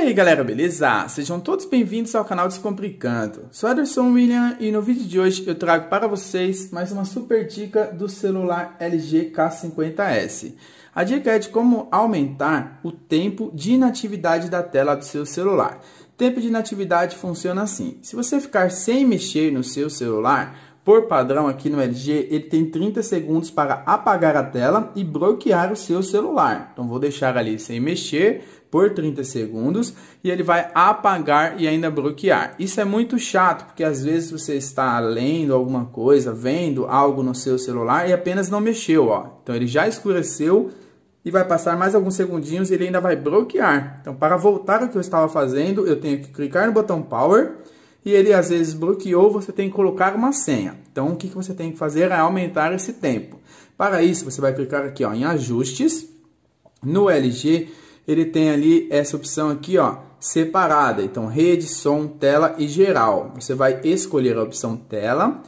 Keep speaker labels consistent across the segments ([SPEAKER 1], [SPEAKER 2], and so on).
[SPEAKER 1] E aí galera, beleza? Sejam todos bem-vindos ao canal Descomplicando. Sou Ederson William e no vídeo de hoje eu trago para vocês mais uma super dica do celular LG K50S. A dica é de como aumentar o tempo de inatividade da tela do seu celular. Tempo de inatividade funciona assim: se você ficar sem mexer no seu celular, por padrão aqui no LG, ele tem 30 segundos para apagar a tela e bloquear o seu celular. Então vou deixar ali sem mexer por 30 segundos e ele vai apagar e ainda bloquear. Isso é muito chato, porque às vezes você está lendo alguma coisa, vendo algo no seu celular e apenas não mexeu, ó. Então ele já escureceu e vai passar mais alguns segundinhos e ele ainda vai bloquear. Então para voltar ao que eu estava fazendo, eu tenho que clicar no botão Power e ele às vezes bloqueou, você tem que colocar uma senha. Então, o que, que você tem que fazer é aumentar esse tempo. Para isso, você vai clicar aqui ó, em ajustes, no LG, ele tem ali essa opção aqui, ó, separada. Então, rede, som, tela e geral. Você vai escolher a opção tela,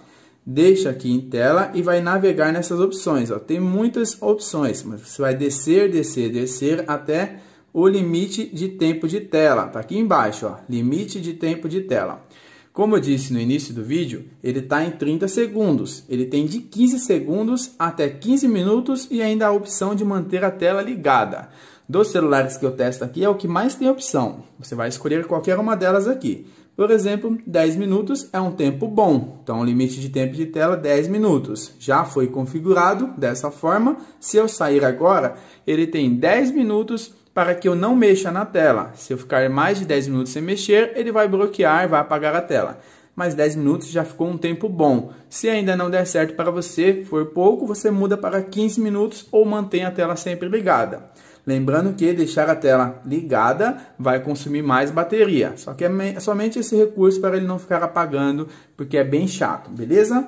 [SPEAKER 1] deixa aqui em tela e vai navegar nessas opções. Ó. Tem muitas opções, mas você vai descer, descer, descer até o limite de tempo de tela. Está aqui embaixo, ó, limite de tempo de tela. Como eu disse no início do vídeo, ele está em 30 segundos. Ele tem de 15 segundos até 15 minutos e ainda a opção de manter a tela ligada. Dos celulares que eu testo aqui é o que mais tem opção. Você vai escolher qualquer uma delas aqui. Por exemplo, 10 minutos é um tempo bom, então o limite de tempo de tela 10 minutos. Já foi configurado dessa forma, se eu sair agora, ele tem 10 minutos para que eu não mexa na tela. Se eu ficar mais de 10 minutos sem mexer, ele vai bloquear, vai apagar a tela. Mas 10 minutos já ficou um tempo bom. Se ainda não der certo para você, for pouco, você muda para 15 minutos ou mantém a tela sempre ligada. Lembrando que deixar a tela ligada vai consumir mais bateria. Só que é, é somente esse recurso para ele não ficar apagando, porque é bem chato, beleza?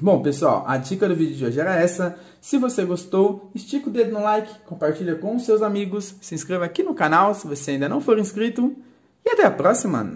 [SPEAKER 1] Bom, pessoal, a dica do vídeo de hoje era essa. Se você gostou, estica o dedo no like, compartilha com os seus amigos, se inscreva aqui no canal se você ainda não for inscrito e até a próxima!